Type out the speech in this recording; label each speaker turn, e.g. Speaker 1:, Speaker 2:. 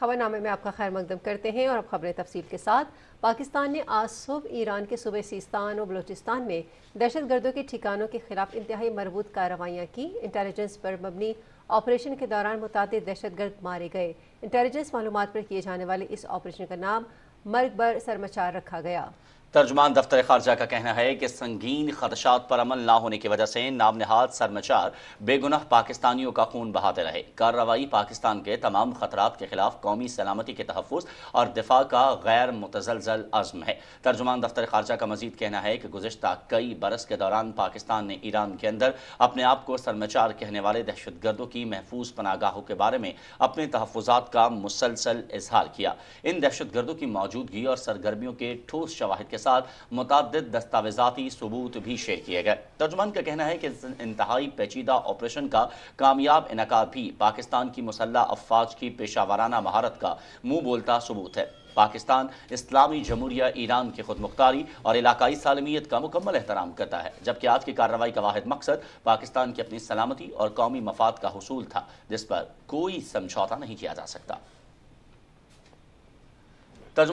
Speaker 1: खबरनामे में आपका खैर मकदम करते हैं और अब खबरें तफसील के साथ पाकिस्तान ने आज सुबह ईरान के सूबे सिस्तान और बलूचिस्तान में दहशत गर्दों के ठिकानों के खिलाफ इंतहाई मरबूत कार्रवाइयाँ की इंटेलिजेंस पर मबनी ऑपरेशन के दौरान मुताद दहशत गर्द मारे गए इंटेलिजेंस मालूम पर किए जाने वाले इस ऑपरेशन का नाम मर्ग बर सरमचार रखा गया
Speaker 2: तर्जमान दफ्तर खारजा का कहना है कि संगीन खदशात पर अमल ना होने की वजह से नाम नहाद सरमचार बेगुनाह पाकिस्तानियों का खून बहाते रहे कार्रवाई पाकिस्तान के तमाम खतरात के खिलाफ कौमी सलामती के तहफ़ और दिफा का गैर मुतजलजल आज़म है तर्जुमान दफ्तर खारजा का मजीद कहना है कि गुजशत कई बरस के दौरान पाकिस्तान ने ईरान के अंदर अपने आप को सरमचार कहने वाले दहशत गर्दों की महफूज पनागाहों के बारे में अपने तहफात का मुसलसल इजहार किया इन दहशत गर्दों की मौजूदगी और सरगर्मियों के ठोस शवाहद के के साथ मुतद दस्तावेजाती सबूत भी शेयर किए गए तर्जुमान का कहना है कि इंतहाई पेचीदा ऑपरेशन का कामयाब इनका भी पाकिस्तान की मुसल्ह अफवाज की पेशा वाराना महारत का मुंह बोलता सबूत है पाकिस्तान इस्लामी जमहूरिया ईरान की खुद मुख्तारी और इलाकई सालमियत का मुकम्मल एहतराम करता है जबकि आज की कार्रवाई का वाद मकसद पाकिस्तान की अपनी सलामती और कौमी मफाद का हसूल था जिस पर कोई समझौता नहीं किया जा सकता